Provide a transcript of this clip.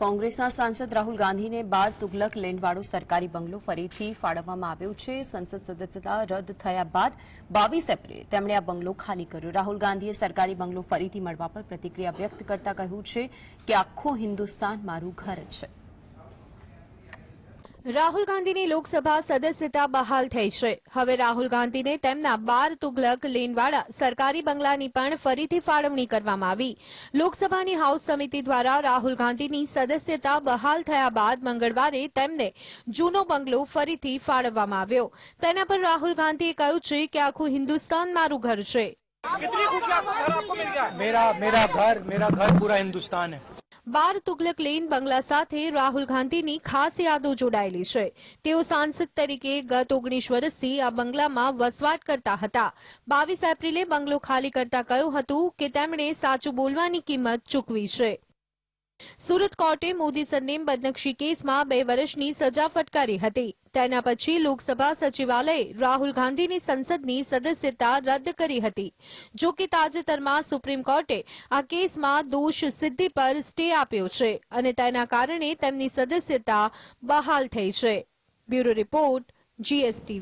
કોંગ્રેસના સાંસદ રાહુલ ગાંધીને બાર તુગલક લેન્ડવાળો સરકારી બંગલો ફરીથી ફાળવવામાં આવ્યો છે સંસદ સદસ્યતા રદ થયા બાદ બાવીસ એપ્રિલે તેમણે આ બંગલો ખાલી કર્યો રાહુલ ગાંધીએ સરકારી બંગલો ફરીથી મળવા પર પ્રતિક્રિયા વ્યક્ત કરતા કહ્યું છે કે આખો હિન્દુસ્તાન મારું ઘર છે રાહુલ ગાંધીની લોકસભા સદસ્યતા બહાલ થઈ છે હવે રાહુલ ગાંધીને તેમના બાર તુગલક લેનવાળા સરકારી બંગલાની પણ ફરીથી ફાળવણી કરવામાં આવી લોકસભાની હાઉસ સમિતિ દ્વારા રાહુલ ગાંધીની સદસ્યતા બહાલ થયા બાદ મંગળવારે તેમને જૂનો બંગલો ફરીથી ફાળવવામાં આવ્યો તેના પર રાહુલ ગાંધીએ કહ્યું છે કે આખું હિન્દુસ્તાન મારું ઘર છે મેરા ઘર મેરા ઘર પૂરા હિન્દુસ્તાન હૈ બાર તુગલક લેન બંગલા સાથે રાહુલ ગાંધીની ખાસ યાદો જોડાયેલી છે તેઓ સાંસદ તરીકે ગત ઓગણીસ વર્ષથી આ બંગલામાં વસવાટ કરતા હતા બાવીસ એપ્રિલે બંગલો ખાલી કરતા કહ્યું હતું કે તેમણે સાચું બોલવાની કિંમત ચૂકવી છે સુરત કોર્ટે મોદી સરનેમ બદનક્ષી કેસમાં બે વર્ષની સજા ફટકારી હતી તેના પછી લોકસભા સચિવાલયે રાહુલ ગાંધીની સંસદની સદસ્યતા રદ કરી હતી જો કે તાજેતરમાં સુપ્રીમ કોર્ટે આ કેસમાં દોષ સિદ્ધિ પર સ્ટે આપ્યો છે અને તેના કારણે તેમની સદસ્યતા બહાલ થઈ છે બ્યુરો રિપોર્ટ જીએસટી